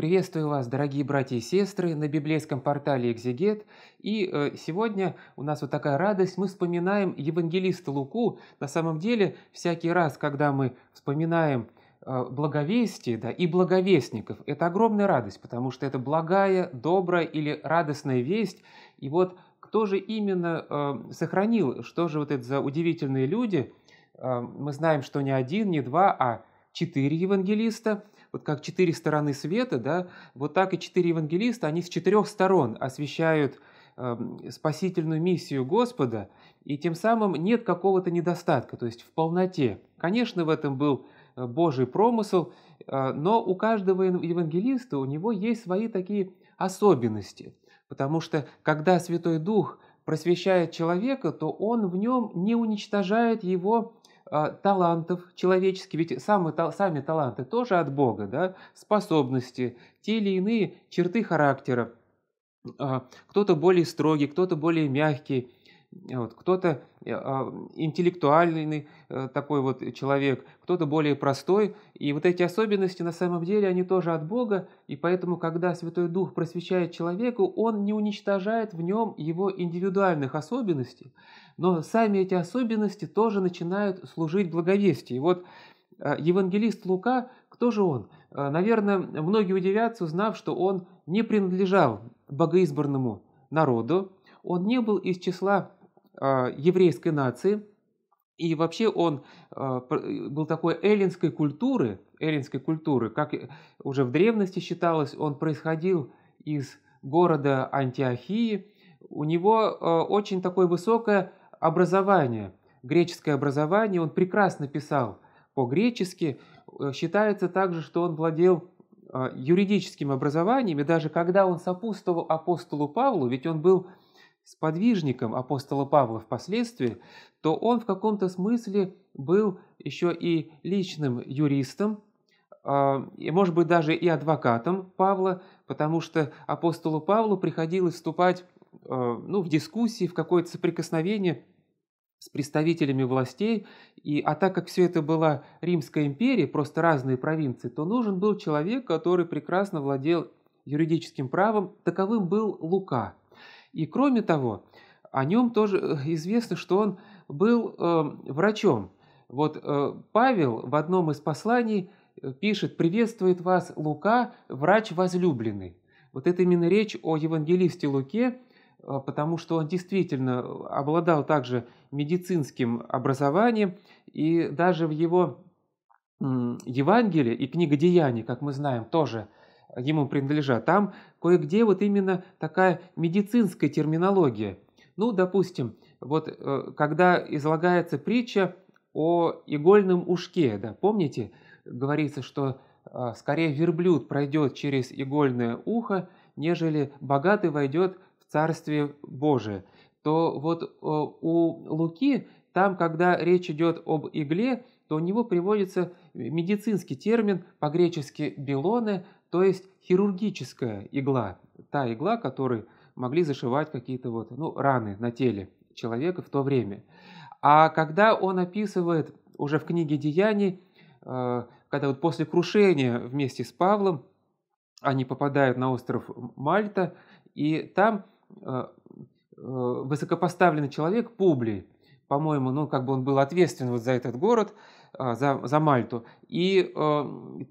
Приветствую вас, дорогие братья и сестры, на библейском портале «Экзегет». И э, сегодня у нас вот такая радость. Мы вспоминаем евангелиста Луку. На самом деле, всякий раз, когда мы вспоминаем э, благовестие да, и благовестников, это огромная радость, потому что это благая, добрая или радостная весть. И вот кто же именно э, сохранил, что же вот это за удивительные люди? Э, мы знаем, что не один, не два, а четыре евангелиста – вот как четыре стороны света, да, вот так и четыре евангелиста, они с четырех сторон освещают эм, спасительную миссию Господа, и тем самым нет какого-то недостатка, то есть в полноте. Конечно, в этом был э, Божий промысел, э, но у каждого евангелиста у него есть свои такие особенности, потому что когда Святой Дух просвещает человека, то он в нем не уничтожает его а, талантов человеческих, ведь самые, сами таланты тоже от Бога, да, способности, те или иные черты характера. А, кто-то более строгий, кто-то более мягкий, Э, вот, кто-то э, а, интеллектуальный э, такой вот человек, кто-то более простой. И вот эти особенности на самом деле они тоже от Бога. И поэтому, когда Святой Дух просвещает человеку, он не уничтожает в нем его индивидуальных особенностей. Но сами эти особенности тоже начинают служить благовестию. И вот евангелист Лука, кто же он? Наверное, многие удивятся, узнав, что он не принадлежал богоизбранному народу, он не был из числа а, еврейской нации, и вообще он а, э, был такой эллинской культуры, эллинской культуры, как уже в древности считалось, он происходил из города Антиохии. У него а, очень такое высокое образование, греческое образование, он прекрасно писал по-гречески. Э, считается также, что он владел юридическим образованием, и даже когда он сопутствовал апостолу Павлу, ведь он был сподвижником апостола Павла впоследствии, то он в каком-то смысле был еще и личным юристом, а, и, может быть, даже и адвокатом Павла, потому что апостолу Павлу приходилось вступать а, ну, в дискуссии, в какое-то соприкосновение с представителями властей, и, а так как все это была Римская империя, просто разные провинции, то нужен был человек, который прекрасно владел юридическим правом, таковым был Лука – и кроме того, о нем тоже э, известно, что он был э, врачом. Вот э, Павел в одном из посланий э, пишет «Приветствует вас Лука, врач возлюбленный». Вот это именно речь о евангелисте Луке, э, потому что он действительно обладал также медицинским образованием, и даже в его Евангелии и книга Деяний, как мы знаем, тоже – ему принадлежат, там кое-где вот именно такая медицинская терминология. Ну, допустим, вот э, когда излагается притча о игольном ушке, да, помните, говорится, что э, скорее верблюд пройдет через игольное ухо, нежели богатый войдет в Царствие Божие, то вот э, у Луки, там, когда речь идет об игле, то у него приводится медицинский термин по-гречески «белоны», то есть хирургическая игла, та игла, которой могли зашивать какие-то вот, ну, раны на теле человека в то время. А когда он описывает уже в книге «Деяний», э, когда вот после крушения вместе с Павлом они попадают на остров Мальта, и там э, э, высокопоставленный человек Публи, по-моему, ну как бы он был ответственен вот за этот город, за, за Мальту, и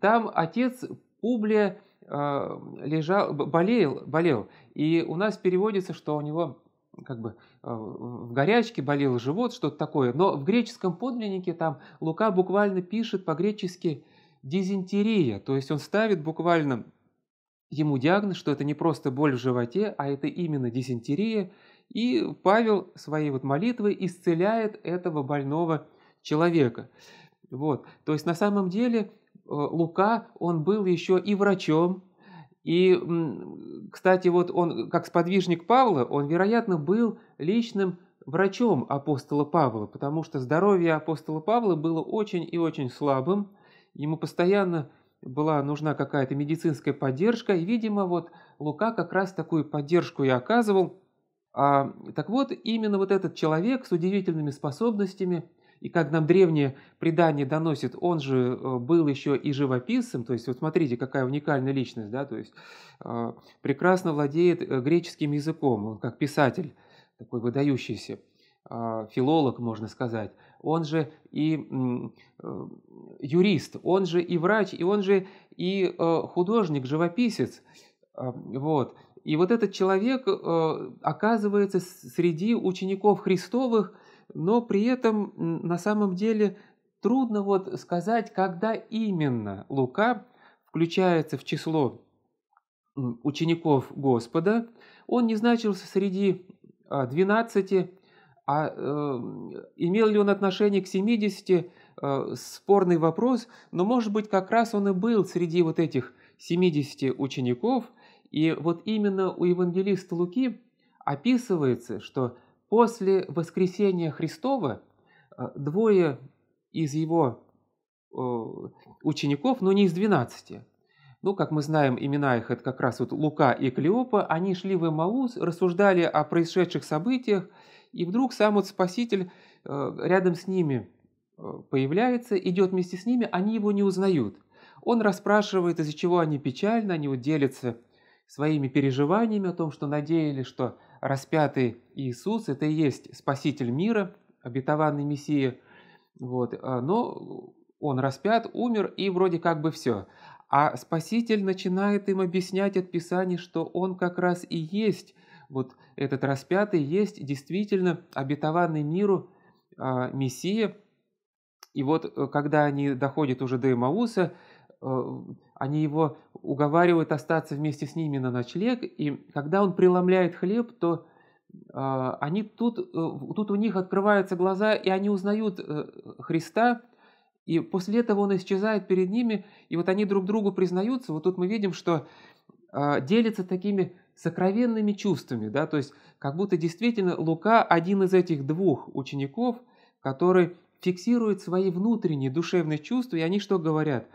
там отец Публия а, лежал, болел, болел. И у нас переводится, что у него как бы а, в горячке болел живот, что-то такое. Но в греческом подлиннике там Лука буквально пишет по-гречески дизентерия, то есть он ставит буквально ему диагноз, что это не просто боль в животе, а это именно дизентерия, и Павел своей вот молитвой исцеляет этого больного человека. Вот. То есть на самом деле Э, Лука, он был еще и врачом. И, кстати, вот он, как сподвижник Павла, он, вероятно, был личным врачом апостола Павла, потому что здоровье апостола Павла было очень и очень слабым. Ему постоянно была нужна какая-то медицинская поддержка, и, видимо, вот Лука как раз такую поддержку и оказывал. А, так вот, именно вот этот человек с удивительными способностями и как нам древнее предание доносит, он же э, был еще и живописцем, то есть вот смотрите, какая уникальная личность, да, то есть э, прекрасно владеет э, греческим языком, он как писатель такой выдающийся, филолог, можно сказать. Он же и юрист, он же и врач, и он же и художник, живописец. Вот. И вот этот человек оказывается среди учеников Христовых – но при этом на самом деле трудно вот сказать, когда именно Лука включается в число учеников Господа. Он не значился среди 12, а, а эм, имел ли он отношение к 70, э, спорный вопрос, но может быть как раз он и был среди вот этих 70 учеников, и вот именно у евангелиста Луки описывается, что После воскресения Христова э, двое из его э, учеников, но не из двенадцати. Ну, как мы знаем, имена их это как раз вот Лука и Клеопа, они шли в Эмаус, рассуждали о происшедших событиях, и вдруг сам вот Спаситель э, рядом с ними появляется, идет вместе с ними, они его не узнают. Он расспрашивает, из-за чего они печальны, они вот делятся своими переживаниями о том, что надеялись, что распятый Иисус – это и есть Спаситель мира, обетованный Мессия. Вот. А, но он распят, умер, и вроде как бы все. А Спаситель начинает им объяснять от Писания, что он как раз и есть, вот этот распятый есть действительно обетованный миру э, Мессия. И вот э, когда они доходят уже до Имауса, э, они его уговаривают остаться вместе с ними на ночлег, и когда он преломляет хлеб, то э, они тут, э, тут у них открываются глаза, и они узнают э, Христа, и после этого он исчезает перед ними, и вот они друг другу признаются. Вот тут мы видим, что э, а, делятся такими сокровенными чувствами, да, то есть как будто действительно Лука один из этих двух учеников, который фиксирует свои внутренние душевные чувства, и они что говорят?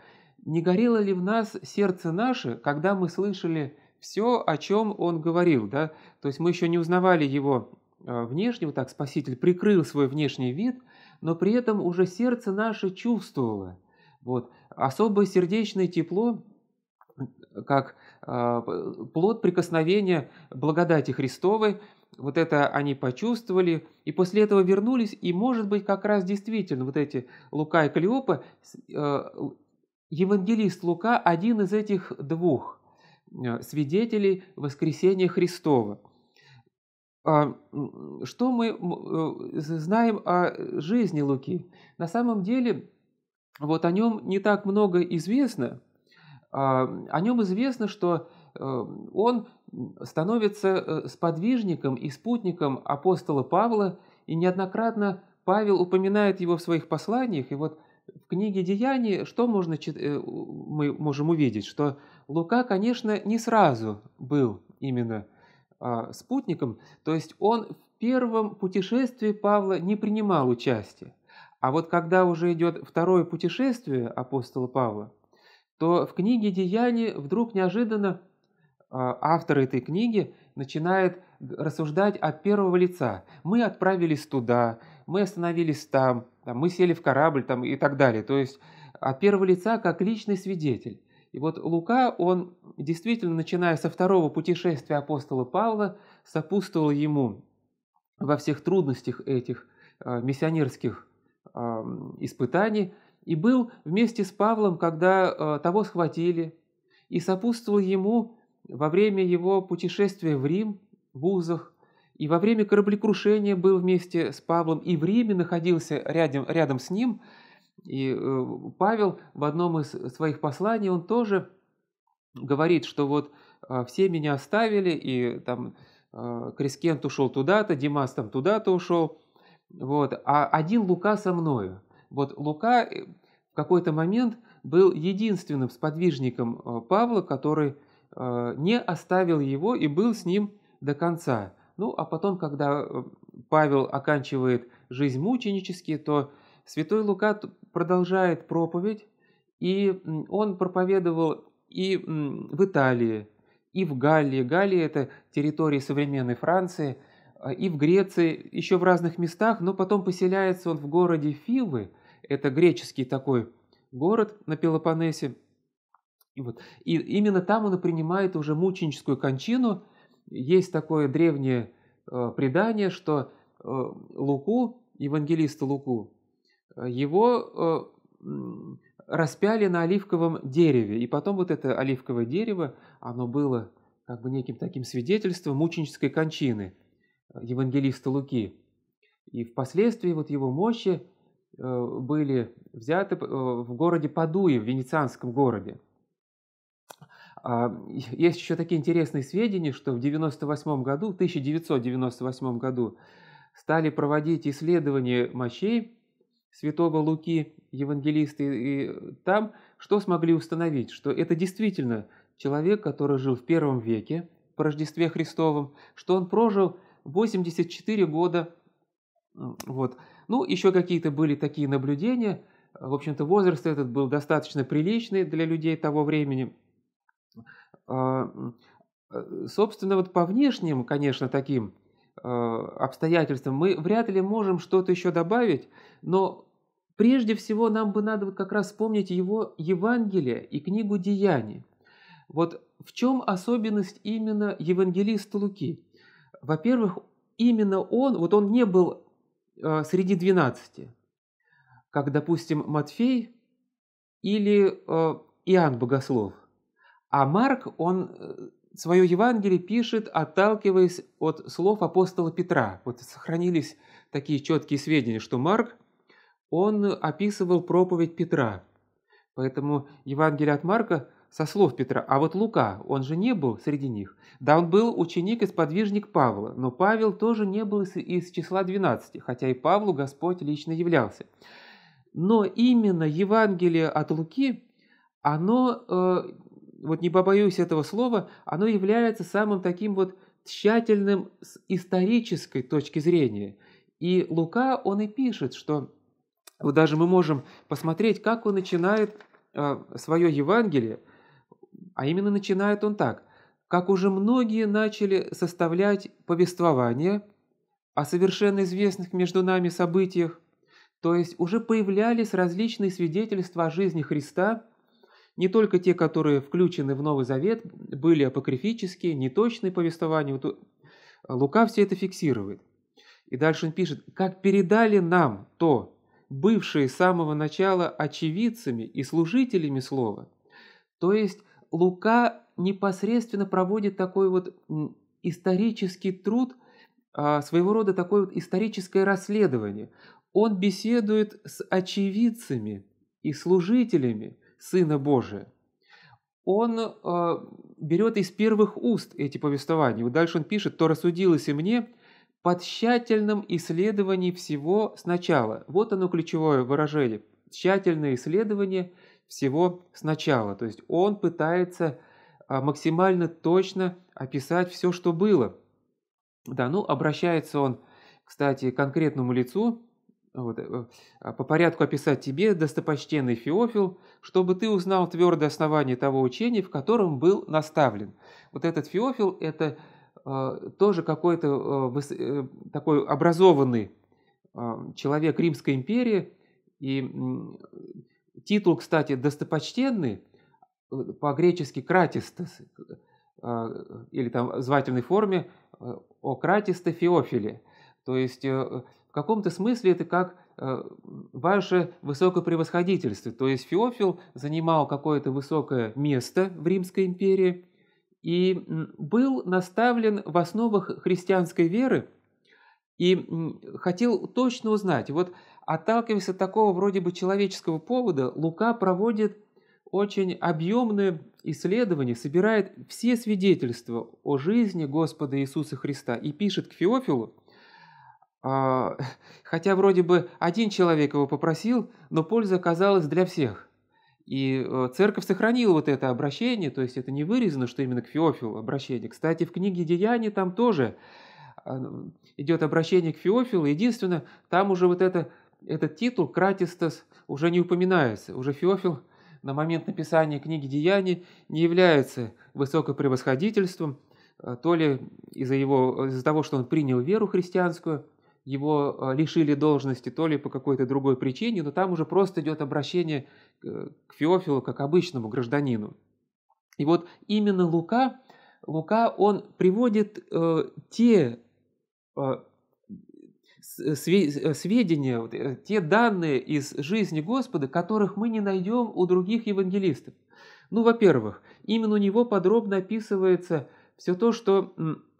Не горело ли в нас сердце наше, когда мы слышали все, о чем он говорил, да? То есть мы еще не узнавали его э, внешнего, так Спаситель прикрыл свой внешний вид, но при этом уже сердце наше чувствовало. Вот. Особое сердечное тепло, как э, плод прикосновения благодати Христовой, вот это они почувствовали, и после этого вернулись, и, может быть, как раз действительно вот эти Лука и Калиопа Евангелист Лука – один из этих двух э, свидетелей воскресения Христова. А, что мы э, знаем о жизни Луки? На самом деле, вот о нем не так много известно. А, о нем известно, что э, он становится сподвижником и спутником апостола Павла, и неоднократно Павел упоминает его в своих посланиях, и вот в книге Деяний что можно э, мы можем увидеть? Что Лука, конечно, не сразу был именно а, спутником, то есть он в первом путешествии Павла не принимал участия. А вот когда уже идет второе путешествие апостола Павла, то в книге Деяний вдруг неожиданно а, автор этой книги начинает рассуждать от первого лица. Мы отправились туда, мы остановились там, там, мы сели в корабль там, и так далее. То есть от а первого лица как личный свидетель. И вот Лука, он действительно, начиная со второго путешествия апостола Павла, сопутствовал ему во всех трудностях этих э, миссионерских э, испытаний и был вместе с Павлом, когда э, того схватили, и сопутствовал ему во время его путешествия в Рим в узах, и во время кораблекрушения был вместе с Павлом, и в Риме находился рядом, рядом с ним. И э, Павел в одном из своих посланий, он тоже говорит, что вот э, все меня оставили, и там э, Крискент ушел туда-то, Димас там туда-то ушел, вот, а один Лука со мною. Вот Лука в какой-то момент был единственным сподвижником Павла, который не оставил его и был с ним до конца. Ну, а потом, когда э, Павел оканчивает жизнь мученически, то святой Лука продолжает проповедь, и он проповедовал и в Италии, и в Галлии. Галлия – это территория современной Франции, а, и в Греции, еще в разных местах, но потом поселяется он в городе Фивы, это греческий такой город на Пелопоннесе. И, вот. и именно там он и принимает уже мученическую кончину – есть такое древнее э, предание, что э, Луку, евангелиста Луку, его э, распяли на оливковом дереве. И потом вот это оливковое дерево, оно было как бы неким таким свидетельством мученической кончины евангелиста Луки. И впоследствии вот его мощи были взяты в городе Падуе, в венецианском городе. А, есть еще такие интересные сведения, что в 1998 году, 1998 году стали проводить исследования мощей святого Луки, евангелиста, и там что смогли установить? Что это действительно человек, который жил в первом веке по Рождестве Христовом, что он прожил 84 года. Вот. Ну, еще какие-то были такие наблюдения. В общем-то, возраст этот был достаточно приличный для людей того времени – а, э, собственно, вот по внешним, конечно, таким а, обстоятельствам мы вряд ли можем что-то еще добавить, но прежде всего нам бы надо как раз вспомнить его Евангелие и книгу Деяний. Вот в чем особенность именно евангелиста Луки? Во-первых, именно он, вот он не был а, среди двенадцати, как, допустим, Матфей или Иоанн Богослов – а Марк, он э, свое Евангелие пишет, отталкиваясь от слов апостола Петра. Вот сохранились такие четкие сведения, что Марк, он описывал проповедь Петра. Поэтому Евангелие от Марка со слов Петра. А вот Лука, он же не был среди них. Да, он был ученик и сподвижник Павла, но Павел тоже не был из, из числа 12, хотя и Павлу Господь лично являлся. Но именно Евангелие от Луки, оно э, вот не побоюсь этого слова, оно является самым таким вот тщательным с исторической точки зрения. И Лука, он и пишет, что вот даже мы можем посмотреть, как он начинает э, свое Евангелие, а именно начинает он так. «Как уже многие начали составлять повествование о совершенно известных между нами событиях, то есть уже появлялись различные свидетельства о жизни Христа – не только те, которые включены в Новый Завет, были апокрифические, неточные повествования. Лука все это фиксирует. И дальше он пишет, как передали нам то, бывшие с самого начала очевидцами и служителями слова. То есть Лука непосредственно проводит такой вот исторический труд, а, своего рода такое вот историческое расследование. Он беседует с очевидцами и служителями, Сына Божия. Он э, берет из первых уст эти повествования. Вот дальше он пишет, то рассудилось и мне под тщательным исследовании всего сначала. Вот оно ключевое выражение. Тщательное исследование всего сначала. То есть он пытается э, максимально точно описать все, что было. Да, ну, обращается он, кстати, к конкретному лицу, вот, э, а по порядку описать тебе, достопочтенный Феофил, чтобы ты узнал твердое основание того учения, в котором был наставлен. Вот этот Феофил – это э, тоже какой-то а, э, такой образованный э, человек Римской империи, и титул, кстати, достопочтенный, э, по-гречески «кратистес», или там в звательной форме э, «о кратисте Феофиле», то есть каком-то смысле это как э, ваше высокое превосходительство. То есть Феофил занимал какое-то высокое место в Римской империи и был наставлен в основах христианской веры и хотел точно узнать. Вот отталкиваясь от такого вроде бы человеческого повода, Лука проводит очень объемное исследование, собирает все свидетельства о жизни Господа Иисуса Христа и пишет к Феофилу, а, хотя вроде бы один человек его попросил, но польза оказалась для всех. И э, церковь сохранила вот это обращение, то есть это не вырезано, что именно к Феофилу обращение. Кстати, в книге Деяний там тоже э, идет обращение к Феофилу. Единственное, там уже вот это, этот титул «Кратистас» уже не упоминается. Уже Феофил на момент написания книги «Деяний» не является высокопревосходительством, э, то ли из-за его, из за того, что он принял веру христианскую, его э, лишили должности то ли по какой-то другой причине, но там уже просто идет обращение к Феофилу как обычному гражданину. И вот именно Лука, Лука он приводит э, те э, э сведения, э, те данные из жизни Господа, которых мы не найдем у других евангелистов. Ну, во-первых, именно у него подробно описывается все то, что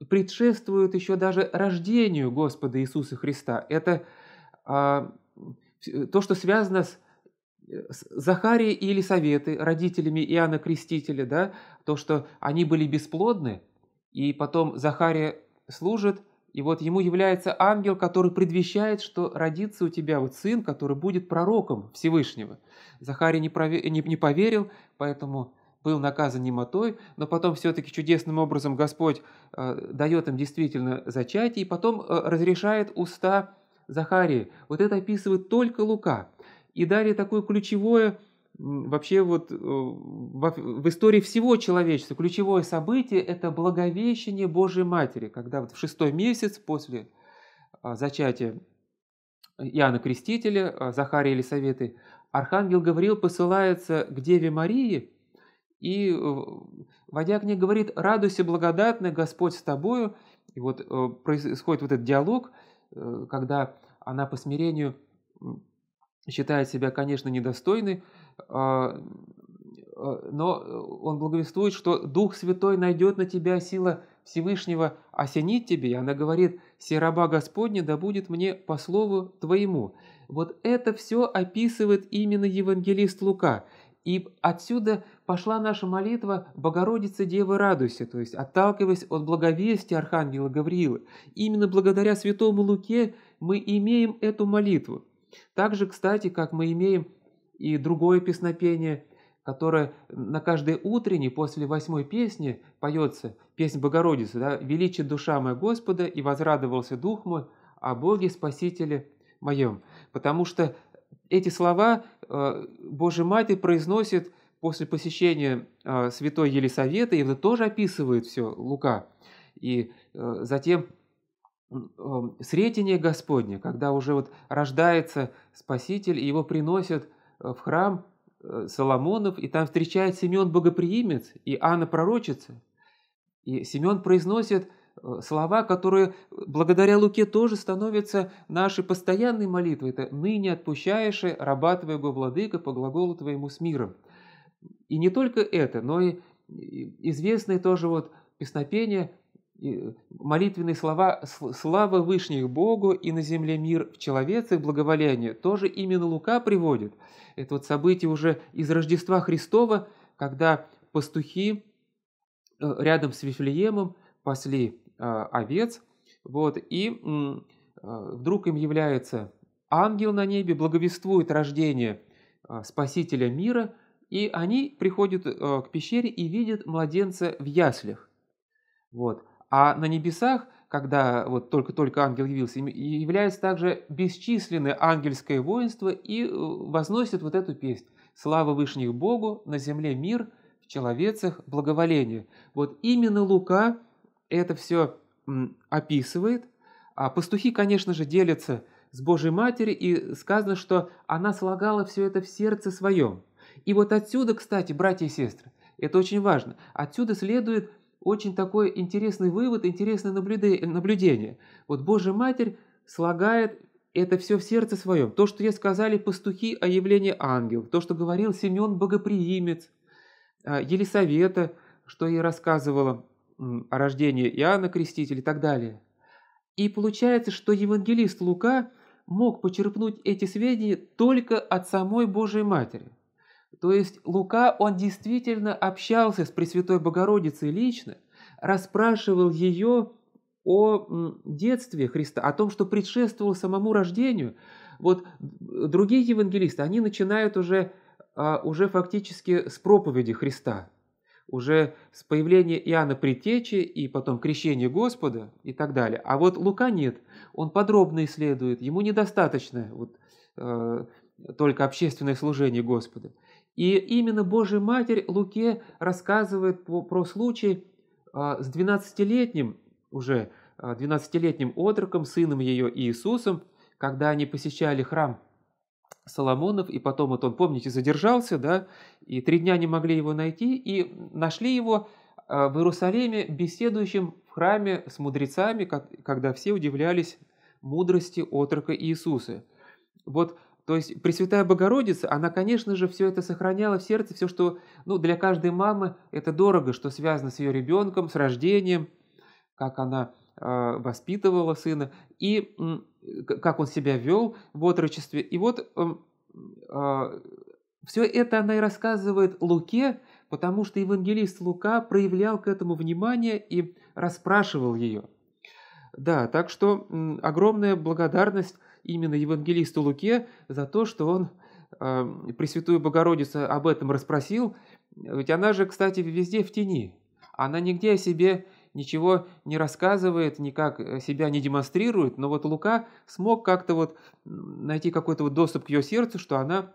предшествует еще даже рождению Господа Иисуса Христа. Это а, то, что связано с э, Захарией и Елисаветой, родителями Иоанна Крестителя, да, то, что они были бесплодны, и потом Захария служит, и вот ему является ангел, который предвещает, что родится у тебя вот сын, который будет пророком Всевышнего. Захарий не, не, не поверил, поэтому был наказан немотой, но потом все-таки чудесным образом Господь э, дает им действительно зачатие и потом э, разрешает уста Захарии. Вот это описывает только Лука. И далее такое ключевое вообще вот э, в истории всего человечества ключевое событие – это благовещение Божьей Матери, когда вот в шестой месяц после э, зачатия Иоанна Крестителя, э, Захария Елисаветы, Архангел Гавриил посылается к Деве Марии и э, водя к говорит, радуйся благодатный, Господь с тобою. И вот э, происходит вот этот диалог, э, когда она по смирению считает себя, конечно, недостойной, а, но он благовествует, что Дух Святой найдет на тебя сила Всевышнего осенит тебе. И она говорит, «Сераба Господня да будет мне по слову твоему». Вот это все описывает именно евангелист Лука – и отсюда пошла наша молитва Богородице Девы радуйся», то есть отталкиваясь от благовестия Архангела Гавриила. Именно благодаря Святому Луке мы имеем эту молитву. Также, кстати, как мы имеем и другое песнопение, которое на каждой утренней после восьмой песни поется песнь Богородицы, да, «Величит душа моя Господа, и возрадовался дух мой о Боге Спасителе моем». Потому что эти слова э, Божья Матерь произносит после посещения э, святой Елисаветы, и это тоже описывает все Лука. И э, затем эм, Сретение Господне, когда уже вот рождается Спаситель, и его приносят в храм Соломонов, и там встречает Симеон Богоприимец и Анна Пророчица. И Симеон произносит Э, слова, которые э, благодаря Луке тоже становятся нашей постоянной молитвой. Это «ныне отпущаешь э, раба Твоего, Владыка, по глаголу Твоему с миром». И не только это, но и известные тоже вот песнопения, молитвенные слова «Слава Вышних Богу и на земле мир в человецах благоволение» тоже именно Лука приводит. Это вот событие уже из Рождества Христова, когда пастухи рядом с Вифлеемом пасли а, овец. Вот, и а, вдруг им является ангел на небе, благовествует рождение а, Спасителя мира, и они приходят к пещере и видят младенца в яслях. Вот. А на небесах, когда вот только-только ангел явился, является также бесчисленное ангельское воинство и э, возносит вот эту песнь. «Слава Вышних Богу, на земле мир, в человецах благоволение». Вот именно Лука это все описывает. А пастухи, конечно же, делятся с Божьей Матерью, и сказано, что она слагала все это в сердце своем. И вот отсюда, кстати, братья и сестры, это очень важно, отсюда следует очень такой интересный вывод, интересное наблюдение. Вот Божья Матерь слагает это все в сердце своем. То, что я сказали пастухи о явлении ангелов, то, что говорил Семен Богоприимец, а, Елисавета, что ей рассказывала о рождении Иоанна Крестителя и так далее. И получается, что евангелист Лука мог почерпнуть эти сведения только от самой Божьей Матери. То есть Лука, он действительно общался с Пресвятой Богородицей лично, расспрашивал ее о детстве Христа, о том, что предшествовало самому рождению. Вот другие евангелисты, они начинают уже, а, уже фактически с проповеди Христа – уже с появления Иоанна Притечи и потом крещения Господа и так далее. А вот Лука нет, он подробно исследует, ему недостаточно вот, э, только общественное служение Господа. И именно Божья Матерь Луке рассказывает по, про случай э, с 12-летним уже, э, 12-летним отроком, сыном ее Иисусом, когда они посещали храм Соломонов, и потом вот он, помните, задержался, да, и три дня не могли его найти, и нашли его а, в Иерусалиме беседующим в храме с мудрецами, когда все удивлялись мудрости отрока Иисуса. Вот, то есть Пресвятая Богородица, она, конечно же, все это сохраняла в сердце, все, что ну, для каждой мамы это дорого, что связано с ее ребенком, с рождением, как она а, воспитывала сына, и как он себя вел в отрочестве. И вот эм, а, все это она и рассказывает Луке, потому что евангелист Лука проявлял к этому внимание и расспрашивал ее. Да, так что огромная благодарность именно евангелисту Луке за то, что он эм, Пресвятую Богородицу об этом расспросил. Ведь она же, кстати, везде в тени. Она нигде о себе ничего не рассказывает, никак э, себя не демонстрирует, но вот Лука смог как-то вот найти какой-то вот доступ к ее сердцу, что она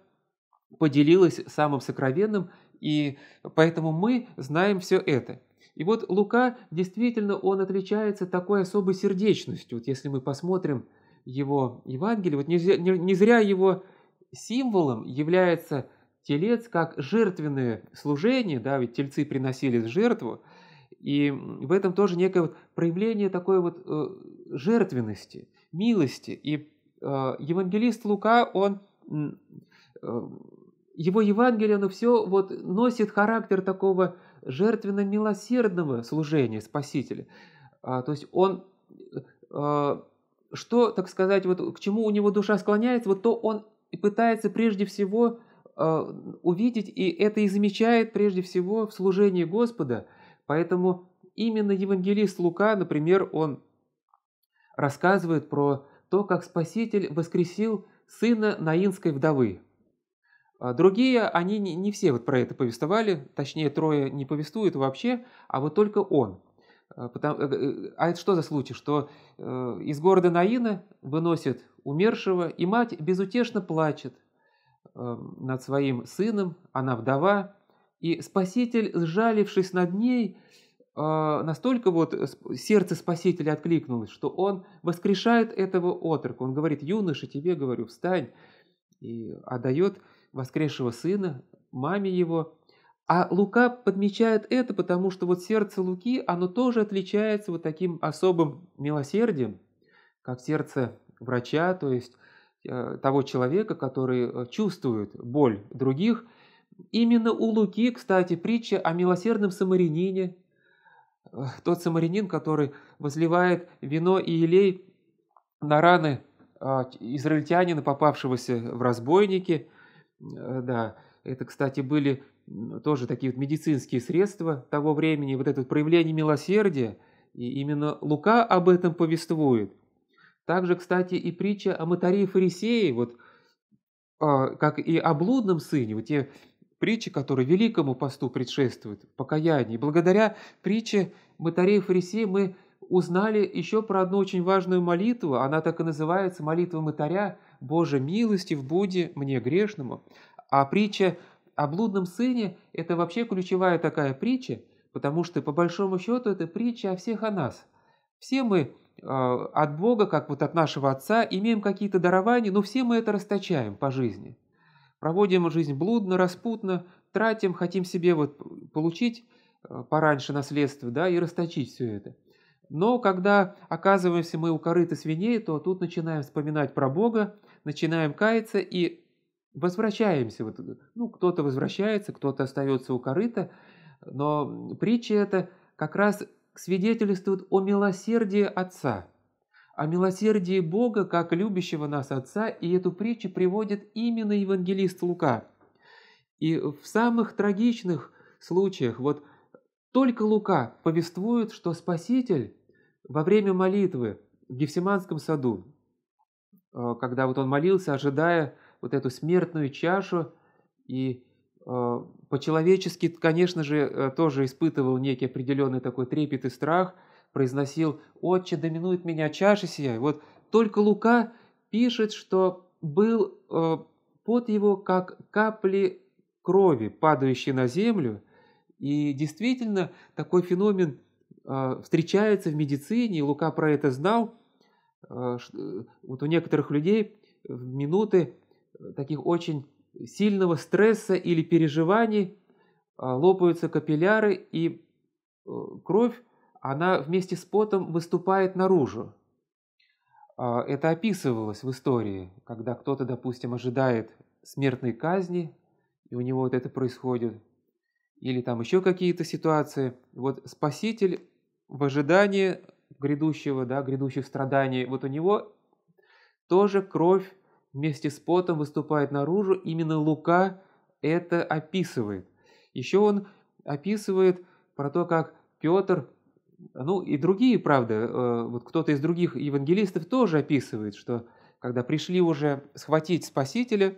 поделилась самым сокровенным, и поэтому мы знаем все это. И вот Лука, действительно, он отличается такой особой сердечностью. Вот если мы посмотрим его Евангелие, вот не зря, не, не зря его символом является телец как жертвенное служение, да, ведь тельцы приносили жертву, и в этом тоже некое вот проявление такой вот э, жертвенности, милости. И э, евангелист Лука, он, э, его Евангелие, оно все вот носит характер такого жертвенно-милосердного служения Спасителя. А, то есть он, что, так сказать, вот к чему у него душа склоняется, вот то он пытается прежде всего увидеть, и это и замечает прежде всего в служении Господа – Поэтому именно евангелист Лука, например, он рассказывает про то, как Спаситель воскресил сына Наинской вдовы. А, другие, они не все вот про это повествовали, точнее, трое не повествуют вообще, а вот только он. А, э, э, а это что за случай, что э, из города Наина выносят умершего, и мать безутешно плачет над своим сыном, она вдова, и спаситель, сжалившись над ней, а, настолько вот сердце спасителя откликнулось, что он воскрешает этого отрока. Он говорит, юноша, тебе говорю, встань. И отдает воскресшего сына маме его. А Лука подмечает это, потому что вот сердце Луки, оно тоже отличается вот таким особым милосердием, как сердце врача, то есть э, того человека, который э, чувствует боль других – Именно у Луки, кстати, притча о милосердном самарянине. Э, тот самарянин, который возливает вино и елей на раны э, израильтянина, попавшегося в разбойники. Э, да, это, кстати, были тоже такие вот медицинские средства того времени, вот это проявление милосердия, и именно Лука об этом повествует. Также, кстати, и притча о Матарии фарисее, вот как и о блудном сыне, вот те притча, которые великому посту предшествуют, покаяние. Благодаря притче Матарей Фарисея мы узнали еще про одну очень важную молитву. Она так и называется «Молитва Матаря» «Боже, милости в Буде мне грешному». А притча о блудном сыне – это вообще ключевая такая притча, потому что, по большому счету, это притча о всех о нас. Все мы э, от Бога, как вот от нашего Отца, имеем какие-то дарования, но все мы это расточаем по жизни – Проводим жизнь блудно, распутно, тратим, хотим себе вот получить э, пораньше наследство, да, и расточить все это. Но когда оказываемся мы у корыта свиней, то тут начинаем вспоминать про Бога, начинаем каяться и возвращаемся. Вот, ну, кто-то возвращается, кто-то остается у корыта, но притча это как раз свидетельствует о милосердии Отца. О милосердии Бога, как любящего нас Отца, и эту притчу приводит именно евангелист Лука. И в самых трагичных случаях, вот только Лука повествует, что Спаситель во время молитвы в Гефсиманском саду, э, когда вот он молился, ожидая вот эту смертную чашу, и э, по-человечески, конечно же, э, тоже испытывал некий определенный такой трепет и страх – произносил «Отче, доминует меня чаша сия». Вот только Лука пишет, что был э, под его как капли крови, падающие на землю. И действительно, такой феномен э, встречается в медицине, и Лука про это знал. Э, э вот у некоторых людей в минуты э, таких очень сильного стресса или переживаний э, лопаются капилляры, и кровь она вместе с потом выступает наружу. А, это описывалось в истории, когда кто-то, допустим, ожидает смертной казни, и у него вот это происходит, или там еще какие-то ситуации. Вот Спаситель в ожидании грядущего, да, грядущих страданий, вот у него тоже кровь вместе с потом выступает наружу, именно Лука это описывает. Еще он описывает про то, как Петр ну и другие, правда, э, вот кто-то из других евангелистов тоже описывает, что когда пришли уже схватить Спасителя,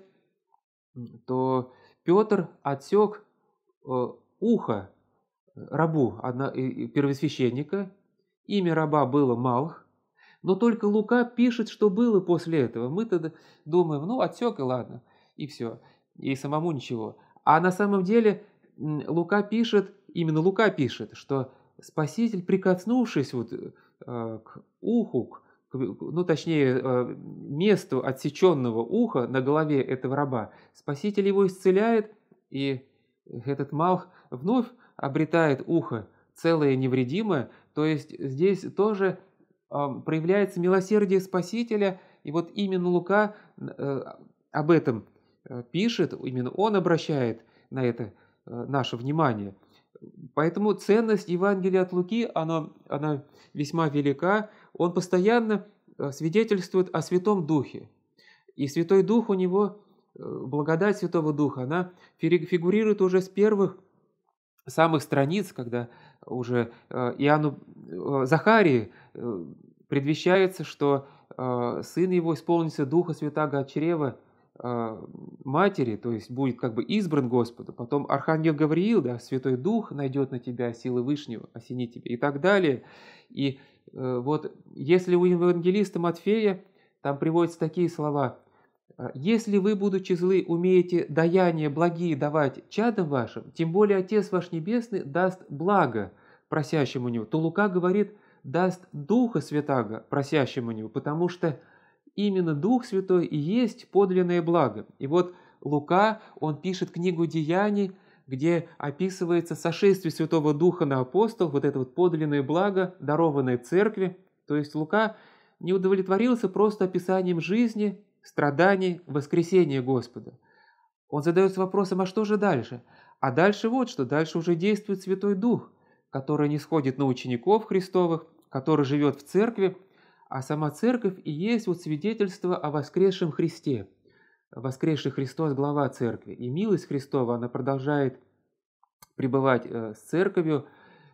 то Петр отсек э, ухо рабу первосвященника, имя раба было Малх, но только Лука пишет, что было после этого. Мы-то думаем, ну, отсек и ладно, и все, и самому ничего. А на самом деле Лука пишет, именно Лука пишет, что Спаситель, прикоснувшись вот, э, а, к уху, к, ну точнее, э, месту отсеченного уха на голове этого раба, Спаситель его исцеляет, и этот Малх вновь обретает ухо целое невредимое, то есть здесь тоже а, проявляется милосердие Спасителя, и вот именно Лука э, об этом пишет, именно он обращает на это наше внимание – Поэтому ценность Евангелия от Луки, она, она весьма велика. Он постоянно э, свидетельствует о Святом Духе. И Святой Дух у него, э, благодать Святого Духа, она фигурирует уже с первых самых страниц, когда уже э, Иоанну Захарии предвещается, что сын его исполнится Духа Святаго от чрева, а, матери, то есть будет как бы избран Господу, потом Архангел Гавриил, да, Святой Дух найдет на тебя силы Вышнего, осенит тебя и так далее. И э, вот если у евангелиста Матфея там приводятся такие слова, а, «Если вы, будучи злы, умеете даяние благие давать чадам вашим, тем более Отец ваш Небесный даст благо просящему у него». То Лука говорит, даст Духа Святаго просящему у него, потому что – Именно Дух Святой и есть подлинное благо. И вот Лука, он пишет книгу «Деяний», где описывается сошествие Святого Духа на апостол, вот это вот подлинное благо, дарованное церкви. То есть Лука не удовлетворился просто описанием жизни, страданий, воскресения Господа. Он задается вопросом, а что же дальше? А дальше вот что, дальше уже действует Святой Дух, который не сходит на учеников Христовых, который живет в церкви, а сама церковь и есть вот свидетельство о воскресшем Христе. Воскресший Христос – глава церкви. И милость Христова, она продолжает пребывать э, с церковью.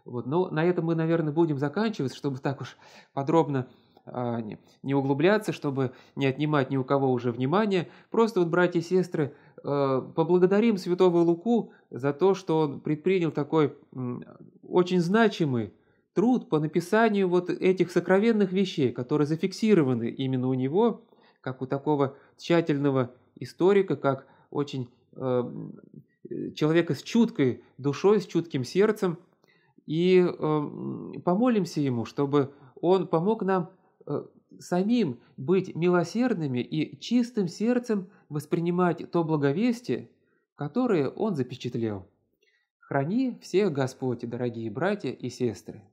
Вот. Но на этом мы, наверное, будем заканчивать, чтобы так уж подробно а, не углубляться, чтобы не отнимать ни у кого уже внимания. Просто вот, братья и сестры, э, поблагодарим святого Луку за то, что он предпринял такой очень значимый труд по написанию вот этих сокровенных вещей, которые зафиксированы именно у него, как у такого тщательного историка, как очень э, человека с чуткой душой, с чутким сердцем. И э, помолимся ему, чтобы он помог нам э, самим быть милосердными и чистым сердцем воспринимать то благовестие, которое он запечатлел. Храни всех Господь, дорогие братья и сестры!